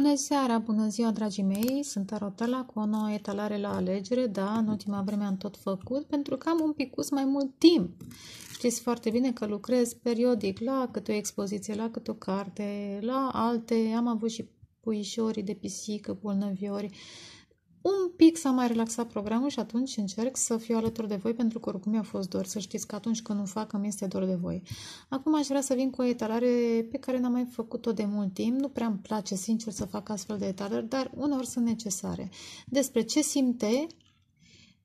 Bună seara, bună ziua, dragii mei! Sunt Arotela cu o nouă etalare la alegere. Da, în ultima vreme am tot făcut pentru că am un picus mai mult timp. Știți foarte bine că lucrez periodic la câte o expoziție, la câte o carte, la alte. Am avut și puișorii de pisică, bolnăviori un pic s-a mai relaxat programul și atunci încerc să fiu alături de voi pentru că oricum mi-a fost dor. Să știți că atunci când nu fac, îmi este dor de voi. Acum aș vrea să vin cu o etalare pe care n-am mai făcut-o de mult timp. Nu prea îmi place, sincer, să fac astfel de etalări, dar uneori sunt necesare. Despre ce simte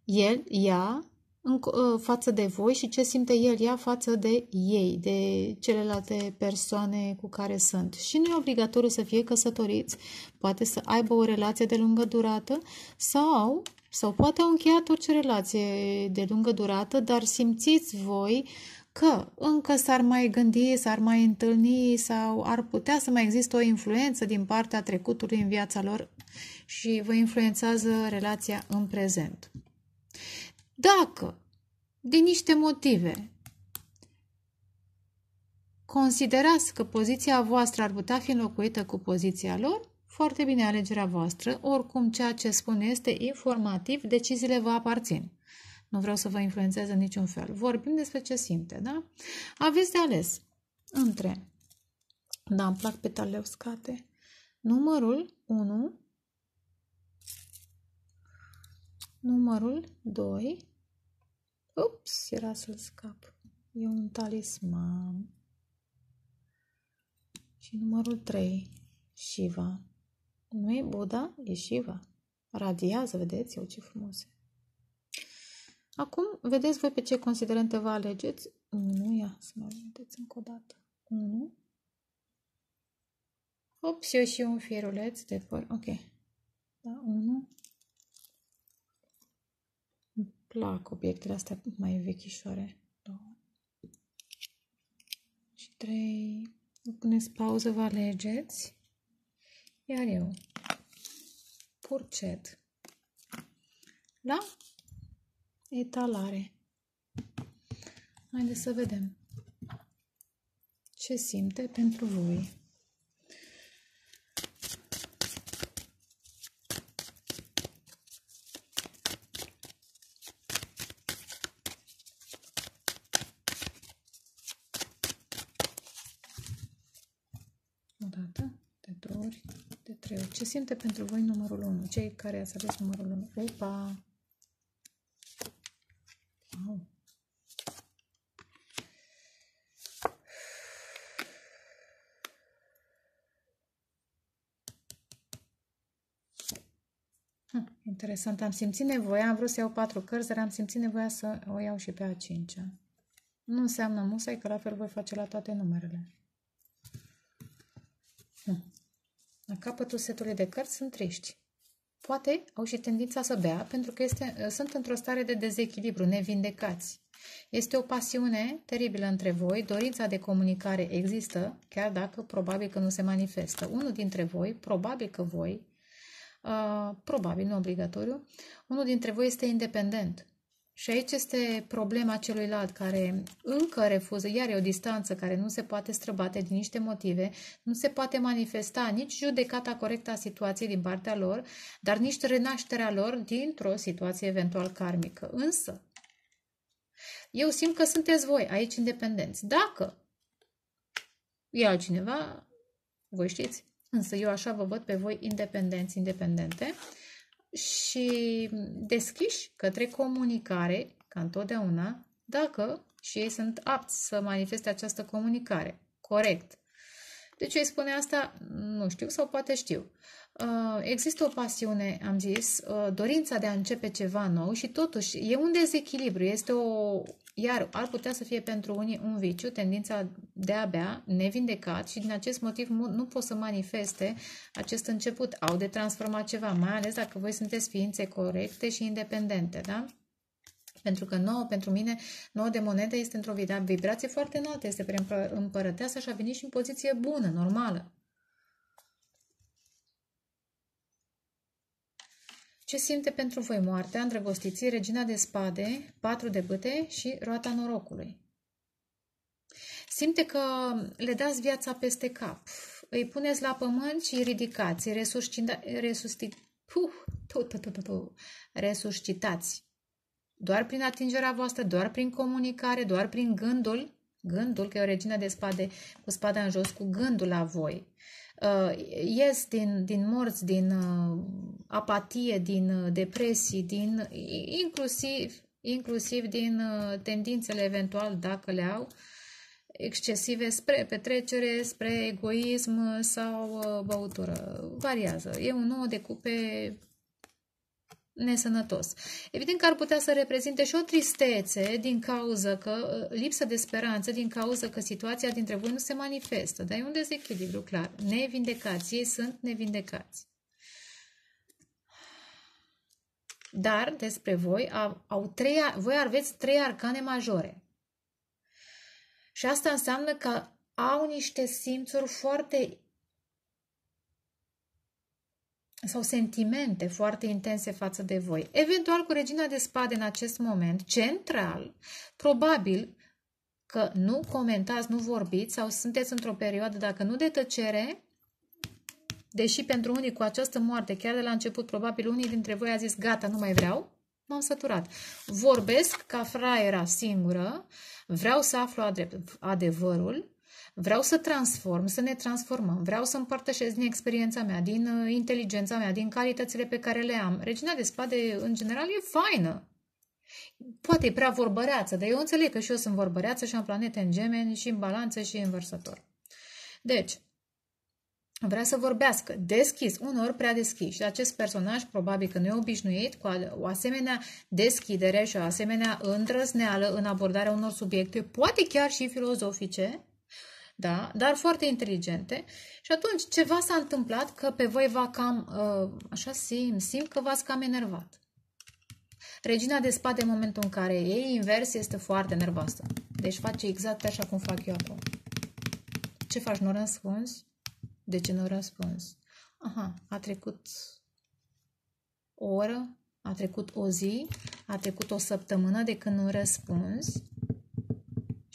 el, ea, în, ă, față de voi și ce simte el, ea față de ei, de celelalte persoane cu care sunt. Și nu e obligatoriu să fie căsătoriți, poate să aibă o relație de lungă durată sau, sau poate au încheiat orice relație de lungă durată, dar simțiți voi că încă s-ar mai gândi, s-ar mai întâlni sau ar putea să mai există o influență din partea trecutului în viața lor și vă influențează relația în prezent. Dacă, din niște motive, considerați că poziția voastră ar putea fi înlocuită cu poziția lor, foarte bine alegerea voastră, oricum ceea ce spun este informativ, deciziile vă aparțin. Nu vreau să vă influențez în niciun fel. Vorbim despre ce simte, da? Aveți de ales între, da, îmi plac petalele uscate, numărul 1, numărul 2 Ups, era să-l scap. E un talisman. Și numărul 3, Shiva. Nu e Buddha, e Shiva. Radiază, vedeți? Eu ce frumos. Acum, vedeți voi pe ce considerente vă alegeți. 1, ia să mă vedeți încă o dată. 1. Ops, eu și un fieruleț de păr. Ok. Da, 1 plac obiectele astea mai vechișoare. Două. Și trei. Puneți pauză, vă alegeți. Iar eu, purcet, la etalare. Haideți să vedem ce simte pentru voi. simte pentru voi numărul 1? Cei care ați ales numărul 1. Opa! Wow. Hm, interesant, am simțit nevoia, am vrut să iau patru cărți, dar am simțit nevoia să o iau și pe a cincea. Nu înseamnă musai că la fel voi face la toate numerele. Hm. La capătul setului de cărți sunt triști. Poate au și tendința să bea pentru că este, ă, sunt într-o stare de dezechilibru, nevindecați. Este o pasiune teribilă între voi, dorința de comunicare există, chiar dacă probabil că nu se manifestă. Unul dintre voi, probabil că voi, uh, probabil, nu obligatoriu, unul dintre voi este independent. Și aici este problema celuilalt care încă refuză, iar e o distanță care nu se poate străbate din niște motive, nu se poate manifesta nici judecata corectă a situației din partea lor, dar nici renașterea lor dintr-o situație eventual karmică. Însă, eu simt că sunteți voi aici independenți. Dacă e altcineva, voi știți, însă eu așa vă văd pe voi independenți, independente, și deschiși către comunicare, ca întotdeauna, dacă și ei sunt apți să manifeste această comunicare. Corect. De ce îi spune asta? Nu știu sau poate știu. Uh, există o pasiune, am zis, uh, dorința de a începe ceva nou și totuși e un dezechilibru, este o... Iar ar putea să fie pentru unii un viciu, tendința de a bea, nevindecat și din acest motiv nu pot să manifeste acest început. Au de transformat ceva, mai ales dacă voi sunteți ființe corecte și independente, da? Pentru că nouă, pentru mine, nouă de monedă este într-o vibrație foarte înaltă, este prea împărăteasă și a venit și în poziție bună, normală. Ce simte pentru voi moartea, îndrăgostiții, regina de spade, patru de bâte și roata norocului? Simte că le dați viața peste cap, îi puneți la pământ și îi ridicați, îi resuscitați. Doar prin atingerea voastră, doar prin comunicare, doar prin gândul, gândul, că e o regină de spade cu spada în jos, cu gândul la voi. Uh, ies din, din morți, din uh, apatie, din uh, depresii, din, inclusiv, inclusiv din tendințele eventual, dacă le au, excesive spre petrecere, spre egoism sau băutură. Variază. un nou de cupe nesănătos. Evident că ar putea să reprezinte și o tristețe din cauza că lipsă de speranță, din cauza că situația dintre voi nu se manifestă. Dar e un dezechilibru clar. Nevindecați. Ei sunt nevindecați. Dar despre voi, au trei, voi aveți trei arcane majore. Și asta înseamnă că au niște simțuri foarte sau sentimente foarte intense față de voi. Eventual cu regina de spade în acest moment, central, probabil că nu comentați, nu vorbiți sau sunteți într-o perioadă, dacă nu de tăcere, deși pentru unii cu această moarte, chiar de la început, probabil unii dintre voi a zis gata, nu mai vreau, m-am săturat. Vorbesc ca fraiera singură, vreau să aflu adevărul, vreau să transform, să ne transformăm, vreau să împărtășesc din experiența mea, din uh, inteligența mea, din calitățile pe care le am. Regina de spade, în general, e faină. Poate e prea vorbăreață, dar eu înțeleg că și eu sunt vorbăreață și am planete în gemeni și în balanță și în vărsător. Deci, vrea să vorbească deschis, unor prea deschis. Și acest personaj probabil că nu e obișnuit cu o asemenea deschidere și o asemenea îndrăzneală în abordarea unor subiecte, poate chiar și filozofice, da? dar foarte inteligente. Și atunci ceva s-a întâmplat că pe voi va cam, uh, așa simt, simt că v-ați cam enervat. Regina de spate în momentul în care e invers este foarte nervoasă. Deci face exact așa cum fac eu acum. Ce faci? Nu răspunzi? De ce nu răspunzi? Aha, a trecut o oră, a trecut o zi, a trecut o săptămână de când nu răspunzi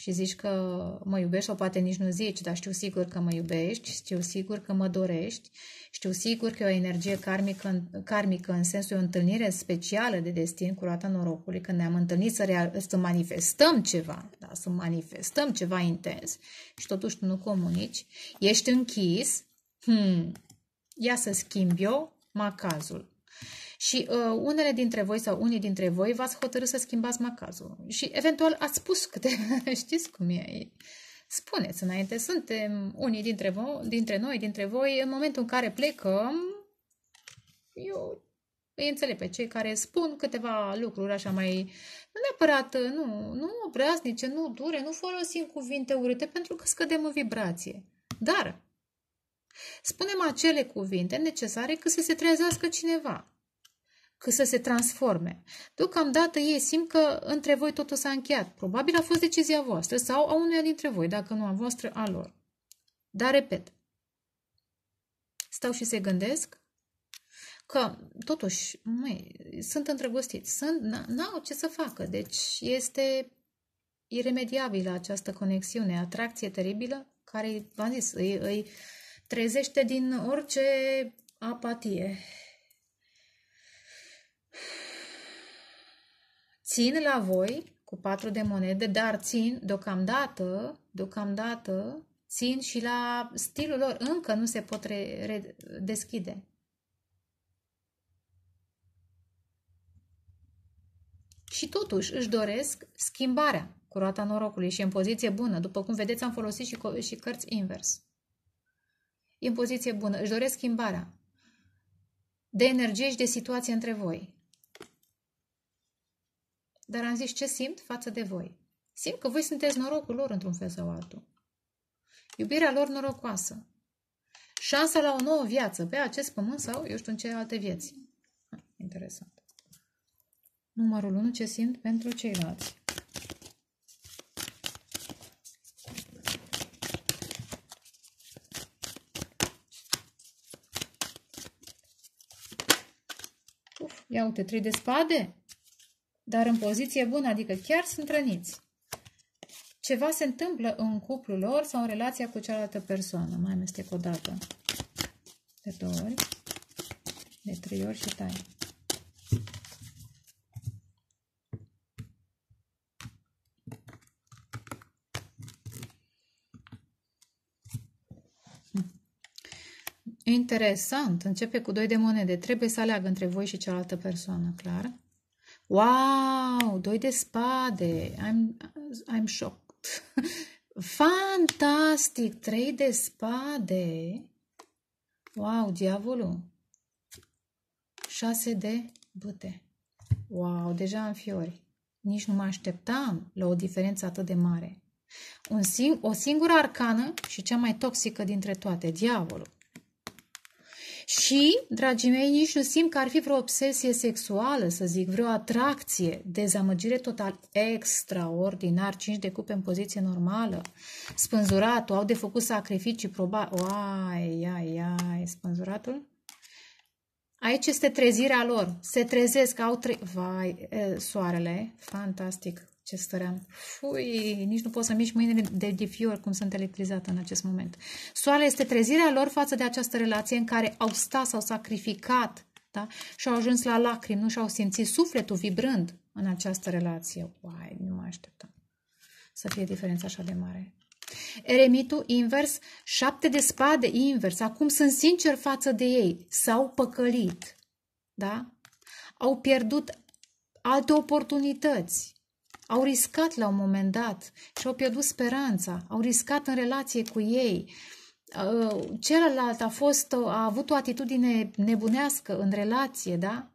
și zici că mă iubești sau poate nici nu zici, dar știu sigur că mă iubești, știu sigur că mă dorești, știu sigur că e o energie karmică, karmică în sensul o întâlnire specială de destin cu roata norocului, când ne-am întâlnit să, real, să manifestăm ceva, da? să manifestăm ceva intens și totuși tu nu comunici, ești închis, hmm, ia să schimb eu macazul și uh, unele dintre voi sau unii dintre voi v-ați hotărât să schimbați macazul și eventual ați spus câte, știți cum e, spuneți înainte, suntem unii dintre, voi, dintre noi, dintre voi, în momentul în care plecăm, eu îi înțeleg pe cei care spun câteva lucruri așa mai, nu neapărat, nu, nu obraznice, nu dure, nu folosim cuvinte urâte pentru că scădem în vibrație. Dar spunem acele cuvinte necesare ca să se trezească cineva că să se transforme. Deocamdată ei simt că între voi totul s-a încheiat. Probabil a fost decizia voastră sau a unuia dintre voi, dacă nu a voastră, a lor. Dar, repet, stau și se gândesc că, totuși, măi, sunt îndrăgostiți, sunt, n-au ce să facă. Deci este iremediabilă această conexiune, atracție teribilă, care, v-am zis, îi, îi trezește din orice apatie. Țin la voi cu patru de monede, dar țin deocamdată, deocamdată, țin și la stilul lor. Încă nu se pot deschide. Și totuși își doresc schimbarea cu roata norocului și în poziție bună. După cum vedeți, am folosit și, și cărți invers. E în poziție bună. Își doresc schimbarea de energie și de situație între voi. Dar am zis ce simt față de voi. Simt că voi sunteți norocul lor într-un fel sau altul. Iubirea lor norocoasă. Șansa la o nouă viață pe acest pământ sau, eu știu, în ce alte vieți. Ha, interesant. Numărul 1, ce simt pentru ceilalți. Uf, ia uite, trei de spade dar în poziție bună, adică chiar sunt răniți. Ceva se întâmplă în cuplul lor sau în relația cu cealaltă persoană. Mai amestec o dată. De două ori, de trei ori și tai. Interesant. Începe cu doi de monede. Trebuie să aleagă între voi și cealaltă persoană, clar. Wow, doi de spade. I'm, I'm shocked. Fantastic, trei de spade. Wow, diavolul. Șase de băte. Wow, deja am fiori. Nici nu mă așteptam la o diferență atât de mare. Un sing o singură arcană și cea mai toxică dintre toate, diavolul. Și, dragii mei, nici nu simt că ar fi vreo obsesie sexuală, să zic, vreo atracție, dezamăgire total extraordinar, 5 de cupe în poziție normală, spânzuratul, au de făcut sacrificii, probabil, ai, ai, ai, spânzuratul. Aici este trezirea lor, se trezesc, au tre... Vai, soarele, fantastic, acestora. Fui, nici nu poți să mișc mâinile de, de fior cum sunt electrizată în acest moment. Soarele este trezirea lor față de această relație în care au stat, s-au sacrificat da? și au ajuns la lacrimi, nu și-au simțit sufletul vibrând în această relație. Uai, nu mă așteptam să fie diferența așa de mare. Eremitul invers, șapte de spade invers, acum sunt sincer față de ei, s-au păcălit, da? Au pierdut alte oportunități, au riscat la un moment dat și au pierdut speranța, au riscat în relație cu ei. Uh, celălalt a, fost, a avut o atitudine nebunească în relație, da?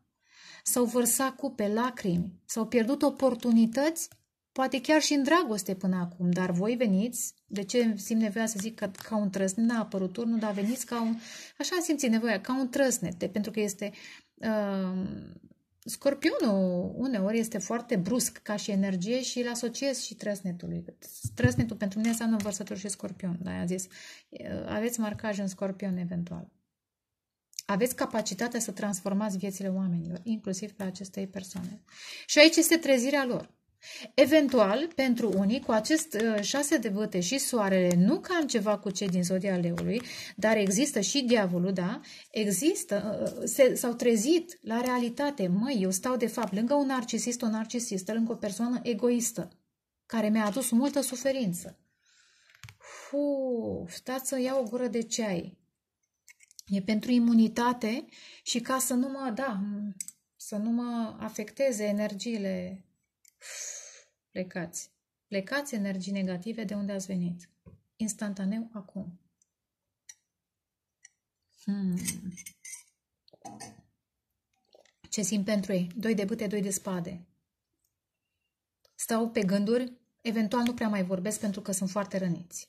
S-au vărsat cupe, lacrimi, s-au pierdut oportunități, poate chiar și în dragoste până acum, dar voi veniți, de ce simt nevoia să zic că ca un trăsnet, n-a apărut turnul, dar veniți ca un, așa simți nevoia, ca un trăsnet, de, pentru că este uh, Scorpionul uneori este foarte brusc ca și energie și îl asociez și trăsnetului. Trăsnetul pentru mine înseamnă vărsături și scorpion. Da, am zis, aveți marcaj în scorpion eventual. Aveți capacitatea să transformați viețile oamenilor, inclusiv pe acestei persoane. Și aici este trezirea lor. Eventual, pentru unii, cu acest uh, șase de vâte și soarele, nu ca am ceva cu cei din zodia leului, dar există și diavolul, da? Există, uh, uh, s-au trezit la realitate. Măi, eu stau de fapt lângă un narcisist, o narcisistă, lângă o persoană egoistă, care mi-a adus multă suferință. Uf, stați să iau o gură de ceai. E pentru imunitate și ca să nu mă, da, să nu mă afecteze energiile Plecați. Plecați energii negative de unde ați venit. Instantaneu acum. Hmm. Ce simt pentru ei? Doi de bâte, doi de spade. Stau pe gânduri, eventual nu prea mai vorbesc pentru că sunt foarte răniți.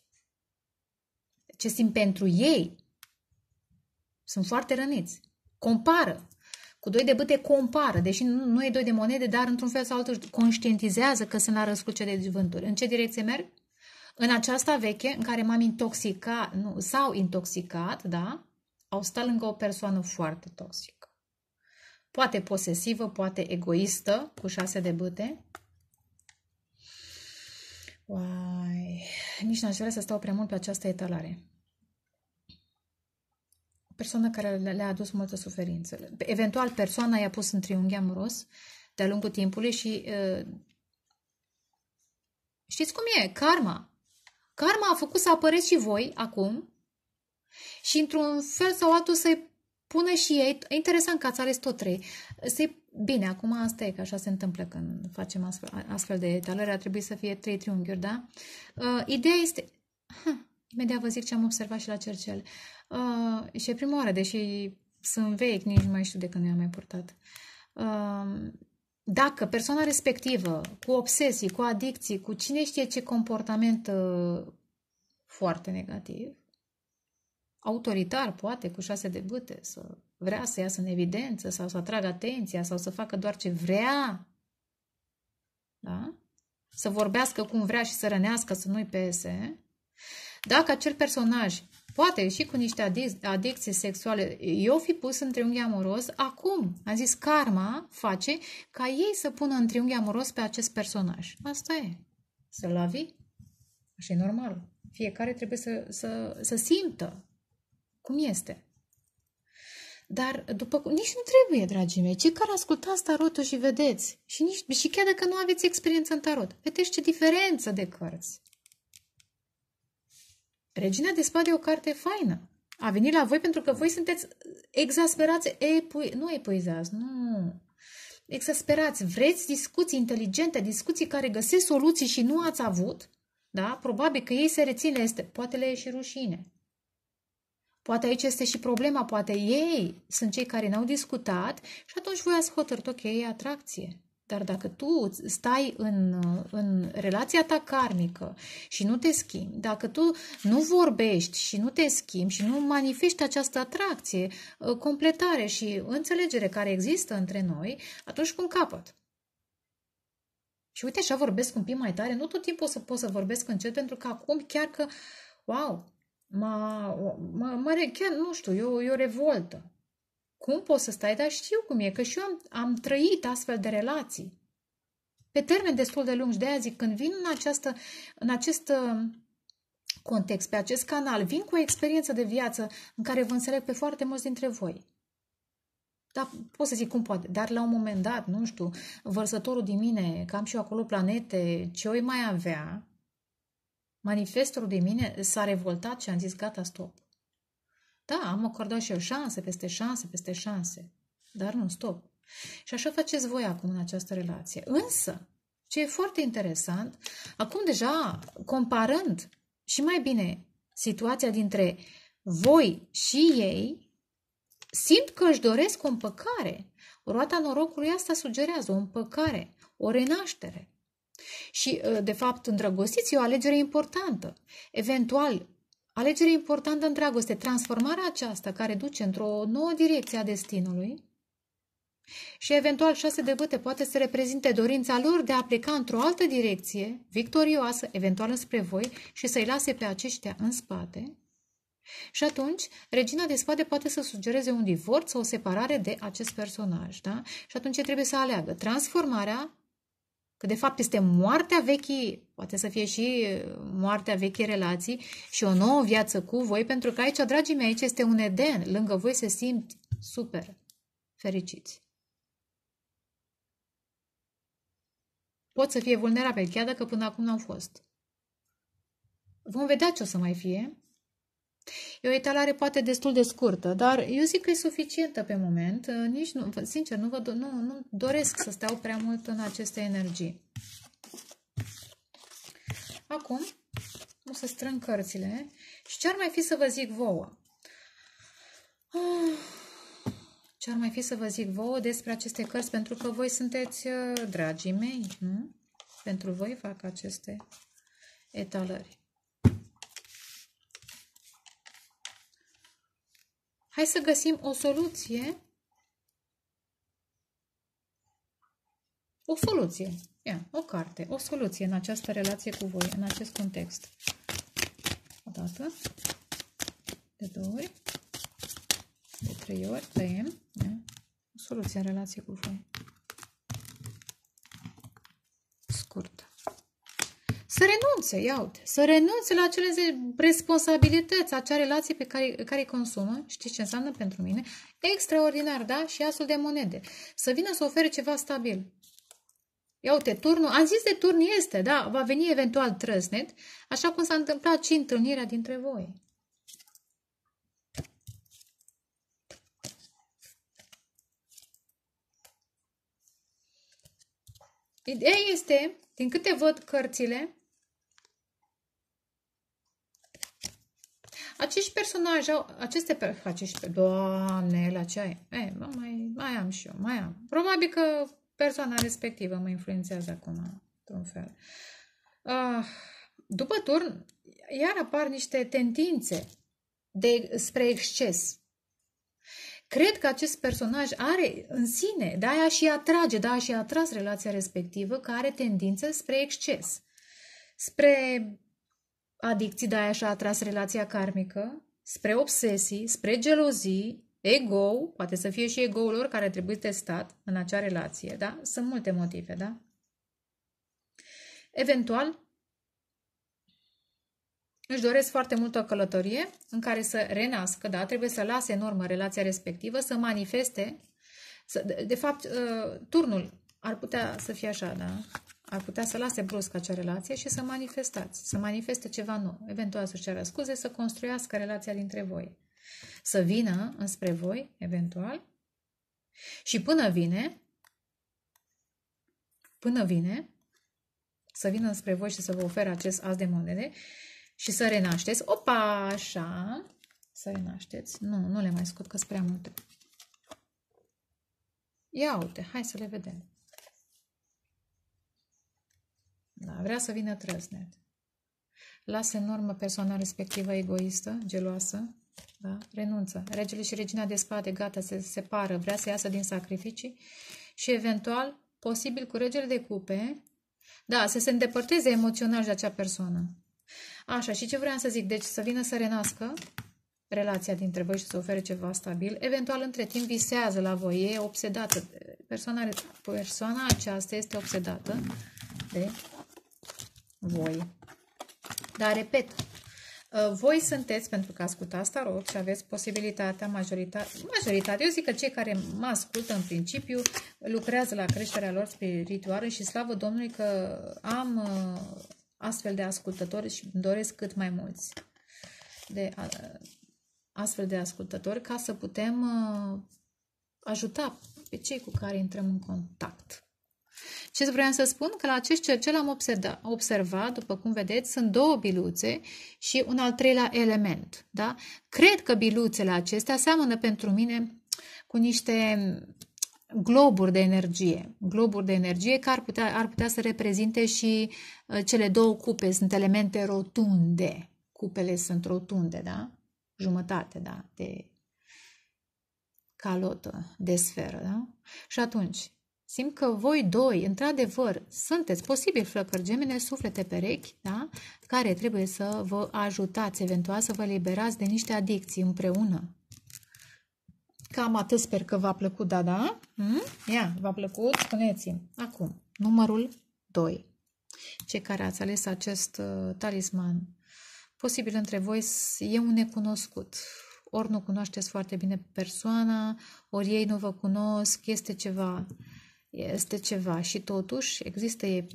Ce simt pentru ei? Sunt foarte răniți. Compară. Cu doi de bâte compară, deși nu, e doi de monede, dar într-un fel sau altul conștientizează că sunt la răscruce de vânturi. În ce direcție merg? În aceasta veche, în care m-am intoxicat, nu, s-au intoxicat, da? Au stat lângă o persoană foarte toxică. Poate posesivă, poate egoistă, cu șase de bâte, Uai, nici n-aș vrea să stau prea mult pe această etalare persoană care le-a adus multă suferință. Eventual, persoana i-a pus în triunghi amoros de-a lungul timpului și uh, știți cum e? Karma. Karma a făcut să apăreți și voi acum și într-un fel sau altul să-i pune și ei, e interesant că ați ales tot trei, să bine, acum asta e că așa se întâmplă când facem astfel, astfel de etalări, A trebuit să fie trei triunghiuri, da? Uh, ideea este, huh, imediat vă zic ce am observat și la Cercel, Uh, și e prima oară, deși sunt vechi, nici nu mai știu de când i am mai purtat. Uh, dacă persoana respectivă, cu obsesii, cu adicții, cu cine știe ce comportament uh, foarte negativ, autoritar, poate, cu șase de bâte, să vrea să iasă în evidență sau să atragă atenția sau să facă doar ce vrea, da? să vorbească cum vrea și să rănească, să nu-i pese, dacă acel personaj poate și cu niște adicții sexuale, eu fi pus în triunghi amoros, acum, a zis, karma face ca ei să pună în triunghi amoros pe acest personaj. Asta e. Să lavi. Așa e normal. Fiecare trebuie să, să, să simtă cum este. Dar după cum... Nici nu trebuie, dragii mei. Cei care ascultați tarotul și vedeți, și, nici, și chiar dacă nu aveți experiență în tarot, vedeți ce diferență de cărți. Regina de spade e o carte faină. A venit la voi pentru că voi sunteți exasperați, epui... nu epuizați, nu. Exasperați, vreți discuții inteligente, discuții care găsesc soluții și nu ați avut, da? Probabil că ei se reține, este, poate le e și rușine. Poate aici este și problema, poate ei sunt cei care n-au discutat și atunci voi ați hotărât, ok, atracție. Dar dacă tu stai în, în relația ta karmică și nu te schimbi, dacă tu nu vorbești și nu te schimbi și nu manifesti această atracție, ă, completare și înțelegere care există între noi, atunci cum capăt. Și uite, așa vorbesc un pic mai tare. Nu tot timpul o să pot să vorbesc încet, pentru că acum chiar că, wow, mă, mă, mă chiar, nu știu, e o, e o revoltă. Cum poți să stai? Dar știu cum e, că și eu am, am trăit astfel de relații. Pe termen destul de lung, de aia zic, când vin în, această, în acest uh, context, pe acest canal, vin cu o experiență de viață în care vă înțeleg pe foarte mulți dintre voi. Dar pot să zic cum poate, dar la un moment dat, nu știu, vărsătorul din mine, că am și eu acolo planete, ce oi mai avea, manifestorul din mine s-a revoltat și am zis, gata, stop. Da, am acordat și eu șanse peste șanse peste șanse, dar nu stop. Și așa faceți voi acum în această relație. Însă, ce e foarte interesant, acum deja comparând și mai bine situația dintre voi și ei, simt că își doresc o împăcare. Roata norocului asta sugerează o împăcare, o renaștere. Și, de fapt, îndrăgostiți e o alegere importantă. Eventual, Alegere importantă în dragoste, transformarea aceasta care duce într-o nouă direcție a destinului și eventual șase de băte poate să reprezinte dorința lor de a pleca într-o altă direcție, victorioasă, eventual spre voi, și să-i lase pe aceștia în spate. Și atunci, regina de spade poate să sugereze un divorț sau o separare de acest personaj, da? Și atunci trebuie să aleagă transformarea că de fapt este moartea vechii, poate să fie și uh, moartea vechii relații și o nouă viață cu voi, pentru că aici, dragii mei, aici este un eden, lângă voi se simt super fericiți. Pot să fie vulnerabil, chiar dacă până acum nu au fost. Vom vedea ce o să mai fie, E o etalare poate destul de scurtă, dar eu zic că e suficientă pe moment. Uh, nici nu, sincer, nu, vă, do nu, nu doresc să stau prea mult în aceste energii. Acum o să strâng cărțile și ce ar mai fi să vă zic vouă? Ah, ce ar mai fi să vă zic vouă despre aceste cărți? Pentru că voi sunteți uh, dragii mei, nu? Pentru voi fac aceste etalări. Hai să găsim o soluție. O soluție. Ia, o carte, o soluție în această relație cu voi, în acest context. O dată, de două ori, de trei ori, tăiem. Ia. O soluție în relație cu voi. să renunțe, iaute, să renunțe la acele responsabilități, acea relație pe care, care consumă, știți ce înseamnă pentru mine, extraordinar, da? Și asul de monede. Să vină să ofere ceva stabil. Ia uite, turnul, am zis de turn este, da, va veni eventual trăsnet, așa cum s-a întâmplat și întâlnirea dintre voi. Ideea este, din câte văd cărțile, Acești personaje au, aceste, acești, doamne, la ce ai? E, eh, mai, mai am și eu, mai am. Probabil că persoana respectivă mă influențează acum, într-un fel. Uh, după turn, iar apar niște tendințe de, spre exces. Cred că acest personaj are în sine, de aia și atrage, de aia și atras relația respectivă, care are tendință spre exces, spre adicții, dar aia și-a atras relația karmică, spre obsesii, spre gelozii, ego, poate să fie și ego-ul lor care trebuie testat în acea relație, da? Sunt multe motive, da? Eventual, își doresc foarte mult o călătorie în care să renască, da? Trebuie să lase în urmă relația respectivă, să manifeste, să, de, de fapt, uh, turnul ar putea să fie așa, da? ar putea să lase brusc acea relație și să manifestați, să manifeste ceva nou, eventual să ceară scuze, să construiască relația dintre voi, să vină înspre voi, eventual, și până vine, până vine, să vină înspre voi și să vă ofere acest as de monede și să renașteți. Opa, așa, să renașteți. Nu, nu le mai scot, că sunt prea multe. Ia uite, hai să le vedem. Da, vrea să vină trăsnet. Lasă în urmă persoana respectivă egoistă, geloasă, da? renunță. Regele și regina de spade, gata, se separă, vrea să iasă din sacrificii și eventual, posibil cu regele de cupe, da, să se îndepărteze emoțional de acea persoană. Așa, și ce vreau să zic? Deci să vină să renască relația dintre voi și să ofere ceva stabil. Eventual, între timp, visează la voi, e obsedată. Persoana, persoana aceasta este obsedată de voi. Dar, repet, uh, voi sunteți, pentru că ascultați tarot și aveți posibilitatea, majoritatea, majoritatea, eu zic că cei care mă ascultă în principiu lucrează la creșterea lor spirituală și slavă Domnului că am uh, astfel de ascultători și doresc cât mai mulți de uh, astfel de ascultători ca să putem ajuta pe cei cu care intrăm în contact. Ce vreau să spun? Că la acest cercel am observat, după cum vedeți, sunt două biluțe și un al treilea element. Da? Cred că biluțele acestea seamănă pentru mine cu niște globuri de energie, globuri de energie care ar putea, ar putea să reprezinte și uh, cele două cupe, sunt elemente rotunde, cupele sunt rotunde, da? Jumătate, da, de calotă, de sferă, da? Și atunci, Simt că voi doi, într-adevăr, sunteți posibil flăcări gemene, suflete perechi, da? care trebuie să vă ajutați eventual să vă liberați de niște adicții împreună. Cam atât sper că v-a plăcut, da, da? Hmm? Ia, v-a plăcut? Spuneți-mi. Acum, numărul 2. Cei care ați ales acest uh, talisman, posibil între voi e un necunoscut ori nu cunoașteți foarte bine persoana, ori ei nu vă cunosc, este ceva este ceva și totuși există e,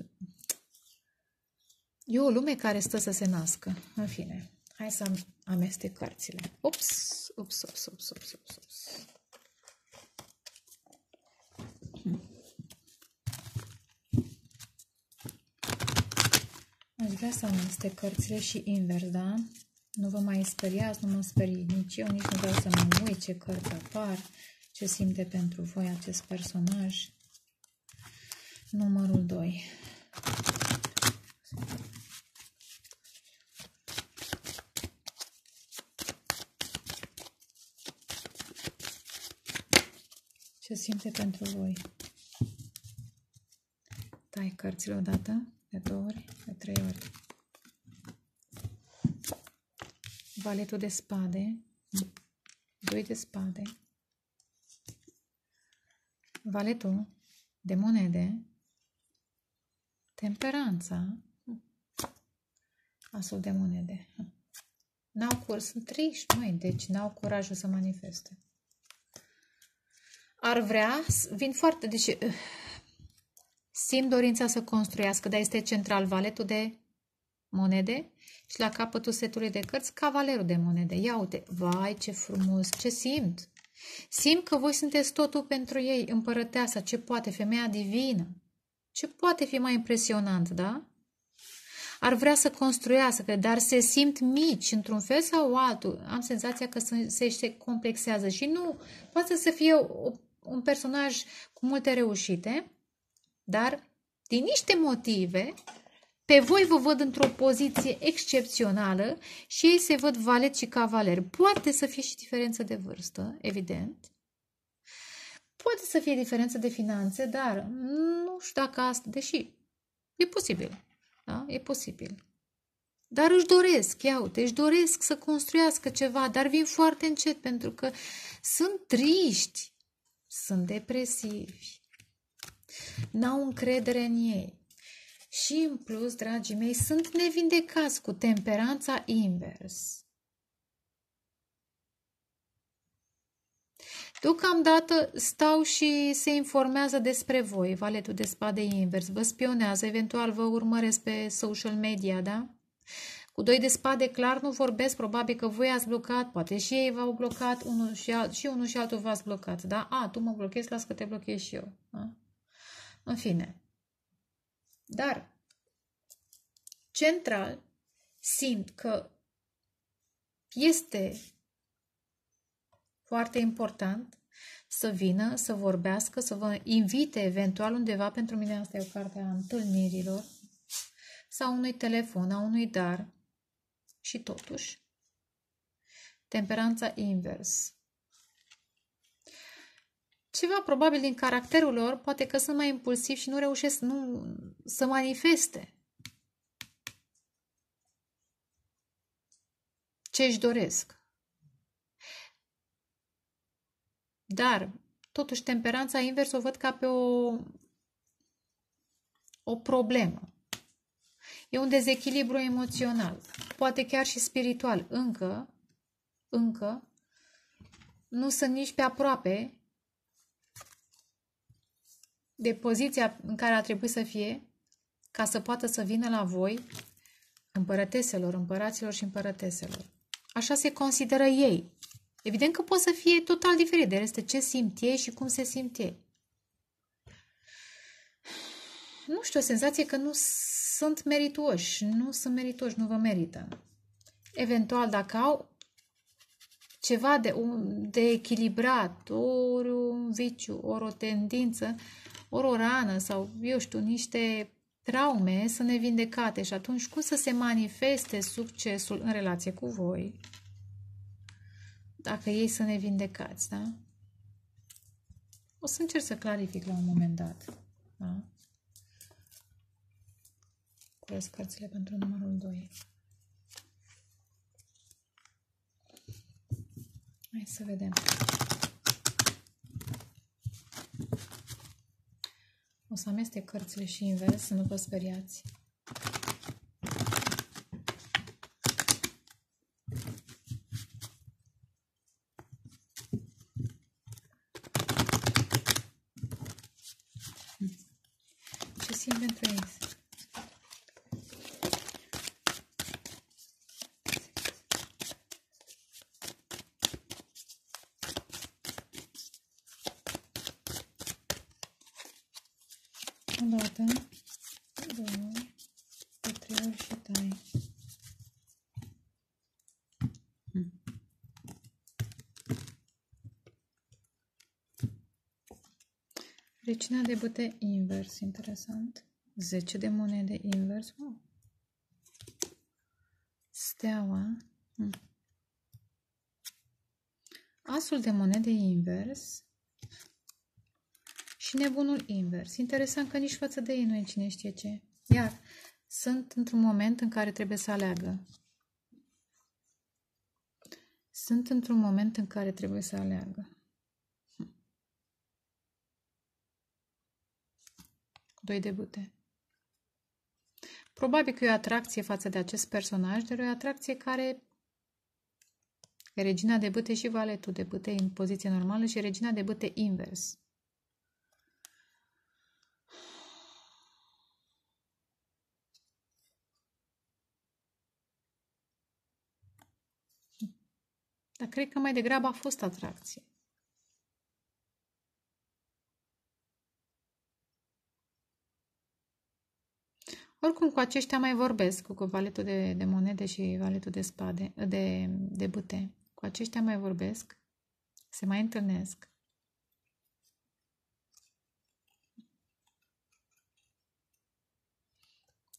e o lume care stă să se nască. În fine, hai să amestec cărțile. Ups, ups, ups, ups, ups, ups, ups. Aș vrea să amestec cărțile și invers, da? Nu vă mai speriați, nu mă sperii nici eu, nici nu vreau să mă uit ce cărți apar, ce simte pentru voi acest personaj numărul 2. Ce simte pentru voi? Tai cărțile odată, de două ori, de trei ori. Valetul de spade, doi de spade, valetul de monede, Temperanța. Asul de monede. N-au cur, sunt triști, mai, deci n-au curajul să manifeste. Ar vrea, vin foarte, deci uh, simt dorința să construiască, dar este central valetul de monede și la capătul setului de cărți cavalerul de monede. Ia uite, vai ce frumos, ce simt! Simt că voi sunteți totul pentru ei, împărăteasa, ce poate, femeia divină. Ce poate fi mai impresionant, da? Ar vrea să construiască, dar se simt mici într-un fel sau altul. Am senzația că se, se complexează și nu poate să fie o, un personaj cu multe reușite, dar din niște motive pe voi vă văd într-o poziție excepțională și ei se văd valet și cavaler. Poate să fie și diferență de vârstă, evident, Poate să fie diferență de finanțe, dar nu știu dacă asta, deși e posibil. Da? E posibil. Dar își doresc, ia uite, își doresc să construiască ceva, dar vin foarte încet pentru că sunt triști, sunt depresivi, n-au încredere în ei. Și în plus, dragii mei, sunt nevindecați cu temperanța invers. Deocamdată stau și se informează despre voi, valetul de spade invers. Vă spionează, eventual vă urmăresc pe social media, da? Cu doi de spade clar nu vorbesc, probabil că voi ați blocat, poate și ei v-au blocat, unul și, alt, și unul și altul v-ați blocat, da? A, tu mă blochezi, las că te blochez și eu. Da? În fine. Dar, central, simt că este foarte important să vină, să vorbească, să vă invite eventual undeva. Pentru mine asta e o carte a întâlnirilor sau unui telefon, a unui dar. Și totuși, temperanța invers. Ceva probabil din caracterul lor, poate că sunt mai impulsivi și nu reușesc nu, să manifeste ce își doresc. Dar, totuși, temperanța invers o văd ca pe o, o problemă. E un dezechilibru emoțional, poate chiar și spiritual. Încă, încă, nu sunt nici pe aproape de poziția în care ar trebui să fie ca să poată să vină la voi împărăteselor, împăraților și împărăteselor. Așa se consideră ei. Evident că poate să fie total diferit de restul ce simt ei și cum se simt ei. Nu știu, o senzație că nu sunt meritoși, nu sunt meritoși, nu vă merită. Eventual, dacă au ceva de, de echilibrat, ori un viciu, ori o tendință, ori o rană sau, eu știu, niște traume să ne vindecate și atunci cum să se manifeste succesul în relație cu voi? dacă ei sunt nevindecați, da? O să încerc să clarific la un moment dat. Da? Curăț cărțile pentru numărul 2. Hai să vedem. O să amestec cărțile și invers, să nu vă speriați. dată, două, de trei ori și tai. Recina de băte invers, interesant. 10 de monede invers, wow. Steaua. Hmm. Asul de monede invers și nebunul invers. Interesant că nici față de ei nu e cine știe ce. Iar sunt într-un moment în care trebuie să aleagă. Sunt într-un moment în care trebuie să aleagă. Doi de bute. Probabil că e o atracție față de acest personaj, dar e o atracție care regina de bute și valetul de bute în poziție normală și regina de bute invers. Dar cred că mai degrabă a fost atracție. Oricum, cu aceștia mai vorbesc, cu valetul de, de monede și valetul de spade, de, de bute. Cu aceștia mai vorbesc, se mai întâlnesc.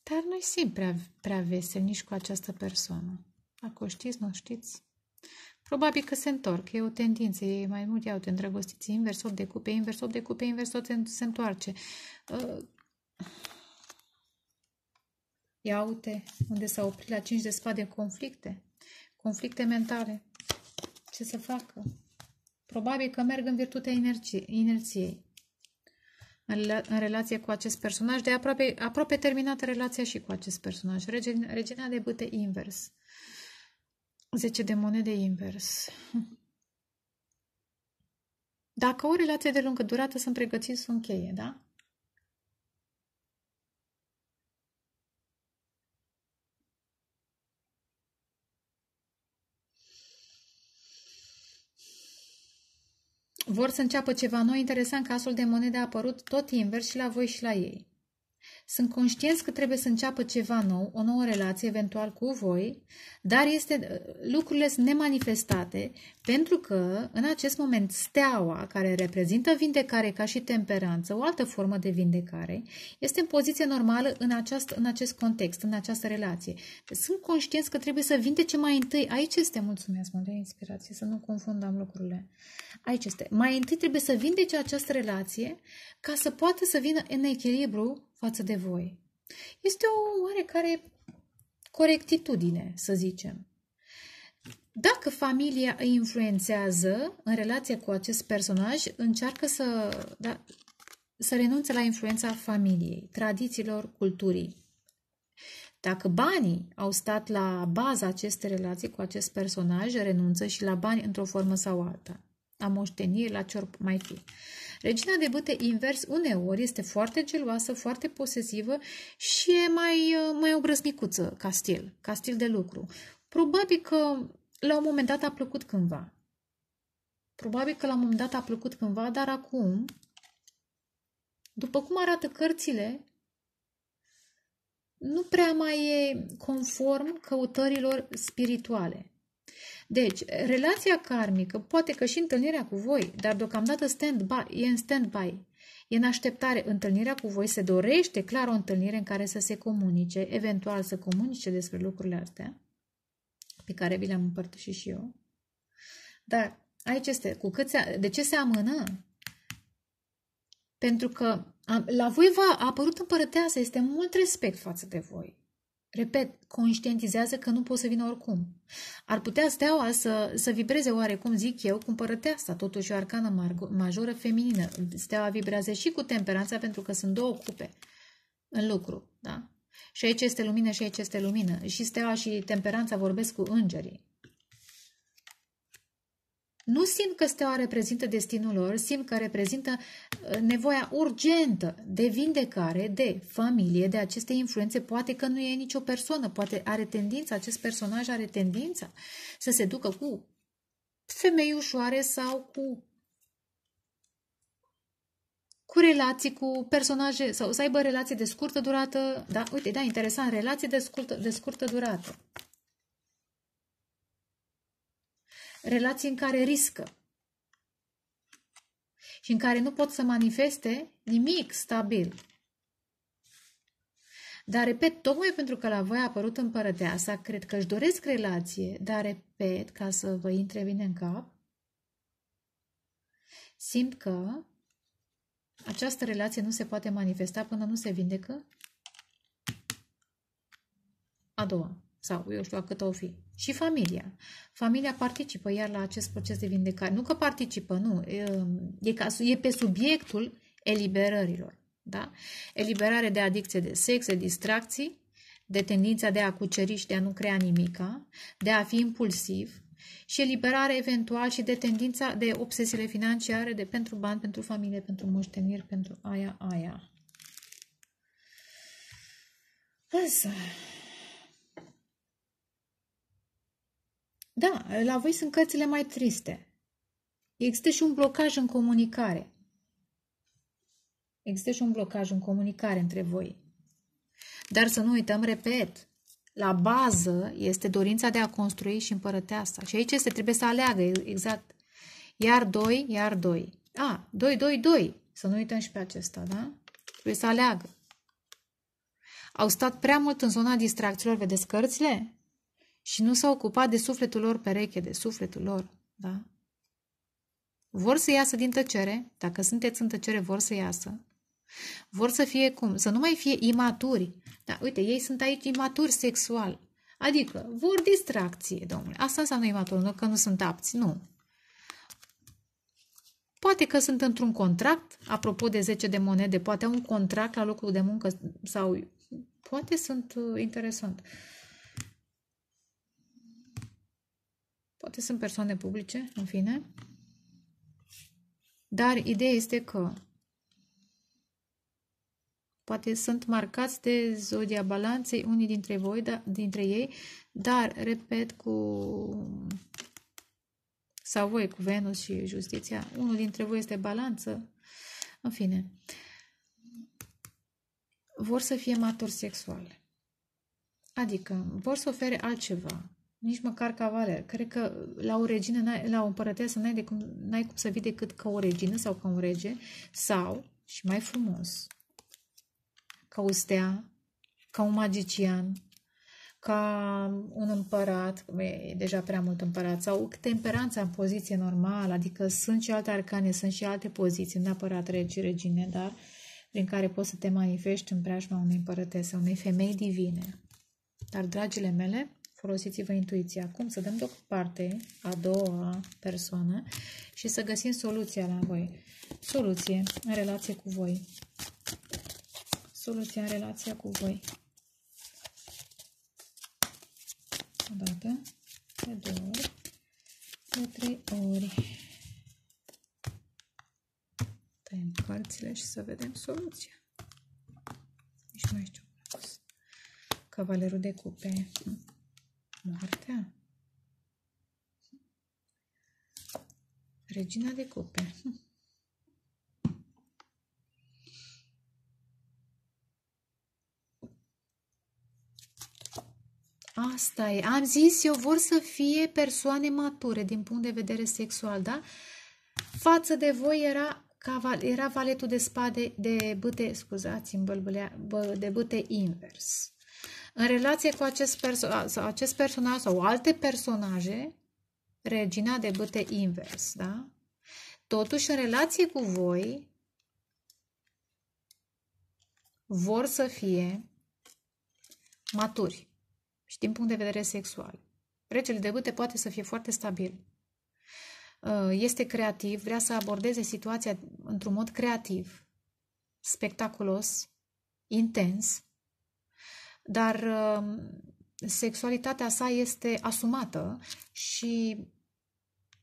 Dar nu-i simt prea, prea vesel nici cu această persoană. Dacă o știți, nu știți, Probabil că se întorc, e o tendință, e mai mult iau de îndrăgostiți, invers 8 de cupe, invers 8 de cupe, invers 8 se, întoarce. Uh, ia uite unde s-a oprit la 5 de spade conflicte, conflicte mentale. Ce să facă? Probabil că merg în virtutea inerție, inerției. În, în relație cu acest personaj, de aproape, aproape terminată relația și cu acest personaj. Regina de bâte invers. 10 de monede invers. Dacă o relație de lungă durată sunt pregătiți să încheie, da? Vor să înceapă ceva nou, interesant că asul de monede a apărut tot invers și la voi și la ei. Sunt conștienți că trebuie să înceapă ceva nou, o nouă relație eventual cu voi, dar este, uh, lucrurile sunt nemanifestate pentru că în acest moment steaua care reprezintă vindecare ca și temperanță, o altă formă de vindecare, este în poziție normală în, aceast, în acest context, în această relație. Sunt conștienți că trebuie să vindece mai întâi. Aici este, mulțumesc mult de inspirație, să nu confundam lucrurile. Aici este. Mai întâi trebuie să vindece această relație ca să poată să vină în echilibru față de voi. Este o oarecare corectitudine, să zicem. Dacă familia îi influențează în relație cu acest personaj, încearcă să, da, să renunțe la influența familiei, tradițiilor, culturii. Dacă banii au stat la baza acestei relații cu acest personaj, renunță și la bani într-o formă sau alta, la moștenire, la ce mai fi. Regina de bâte invers uneori este foarte geloasă, foarte posesivă și e mai, uh, mai obrăznicuță ca stil, ca stil de lucru. Probabil că la un moment dat a plăcut cândva. Probabil că la un moment dat a plăcut cândva, dar acum, după cum arată cărțile, nu prea mai e conform căutărilor spirituale. Deci, relația karmică, poate că și întâlnirea cu voi, dar deocamdată stand-by, e în stand-by. E în așteptare. Întâlnirea cu voi se dorește, clar, o întâlnire în care să se comunice, eventual să comunice despre lucrurile astea, pe care vi le-am împărtășit și eu. Dar aici este, cu cât se, de ce se amână? Pentru că la voi v-a apărut împărăteasă, este mult respect față de voi. Repet, conștientizează că nu poți să vină oricum. Ar putea steaua să, să vibreze oarecum, zic eu, cumpărătea asta, totuși o arcană majoră feminină. Steaua vibrează și cu temperanța pentru că sunt două cupe în lucru. Da? Și aici este lumină și aici este lumină. Și steaua și temperanța vorbesc cu îngerii. Nu simt că steaua reprezintă destinul lor, simt că reprezintă uh, nevoia urgentă de vindecare de familie, de aceste influențe. Poate că nu e nicio persoană, poate are tendința, acest personaj are tendința să se ducă cu femei ușoare sau cu cu relații cu personaje sau să aibă relații de scurtă durată, da, uite, da, interesant, relații de scurtă, de scurtă durată. relații în care riscă și în care nu pot să manifeste nimic stabil. Dar, repet, tocmai pentru că la voi a apărut împărăteasa, cred că își doresc relație, dar, repet, ca să vă intre bine în cap, simt că această relație nu se poate manifesta până nu se vindecă a doua sau eu știu cât o fi. Și familia. Familia participă iar la acest proces de vindecare. Nu că participă, nu. E, ca, e pe subiectul eliberărilor. Da? Eliberare de adicție de sex, de distracții, de tendința de a cuceri și de a nu crea nimica, de a fi impulsiv și eliberare eventual și de tendința de obsesiile financiare, de pentru bani, pentru familie, pentru moșteniri, pentru aia, aia. Însă, Da, la voi sunt cărțile mai triste. Există și un blocaj în comunicare. Există și un blocaj în comunicare între voi. Dar să nu uităm, repet, la bază este dorința de a construi și asta. Și aici este, trebuie să aleagă, exact. Iar doi, iar doi. A, doi, doi, doi. Să nu uităm și pe acesta, da? Trebuie să aleagă. Au stat prea mult în zona distracțiilor, vedeți cărțile? și nu s-au ocupat de sufletul lor pereche, de sufletul lor, da? Vor să iasă din tăcere, dacă sunteți în tăcere, vor să iasă. Vor să fie cum? Să nu mai fie imaturi. Da, uite, ei sunt aici imaturi sexual. Adică vor distracție, domnule. Asta înseamnă imatur, nu că nu sunt apți, nu. Poate că sunt într-un contract, apropo de 10 de monede, poate au un contract la locul de muncă sau poate sunt uh, interesant. Uh, Poate sunt persoane publice, în fine. Dar ideea este că poate sunt marcați de zodia balanței unii dintre voi, da, dintre ei, dar, repet, cu sau voi cu Venus și justiția, unul dintre voi este balanță, în fine, vor să fie maturi sexuale. Adică vor să ofere altceva, nici măcar cavaler. Cred că la o regină, la o împărăteasă n-ai, cum, ai cum să vii decât ca o regină sau ca un rege sau, și mai frumos, ca o stea, ca un magician, ca un împărat, e deja prea mult împărat, sau temperanța în poziție normală, adică sunt și alte arcane, sunt și alte poziții, neapărat regi, regine, dar prin care poți să te manifesti în preajma unei împărătese, unei femei divine. Dar, dragile mele, folosiți-vă intuiția. Acum să dăm deoparte a doua persoană și să găsim soluția la voi. Soluție în relație cu voi. Soluția în relația cu voi. O dată, de două ori, de trei ori. Tăiem cărțile și să vedem soluția. Nici nu mai știu Cavalerul de cupe. Moartea? Regina de cupe. Asta e. Am zis, eu vor să fie persoane mature din punct de vedere sexual, da? Față de voi era, caval, era valetul de spade, de bâte, scuzați-mi, bă, de bâte invers. În relație cu acest, perso sau acest personaj sau alte personaje, regina de bâte invers, da? Totuși, în relație cu voi, vor să fie maturi și din punct de vedere sexual. Regele de bâte poate să fie foarte stabil. Uh, este creativ, vrea să abordeze situația într-un mod creativ, spectaculos, intens, dar um, sexualitatea sa este asumată și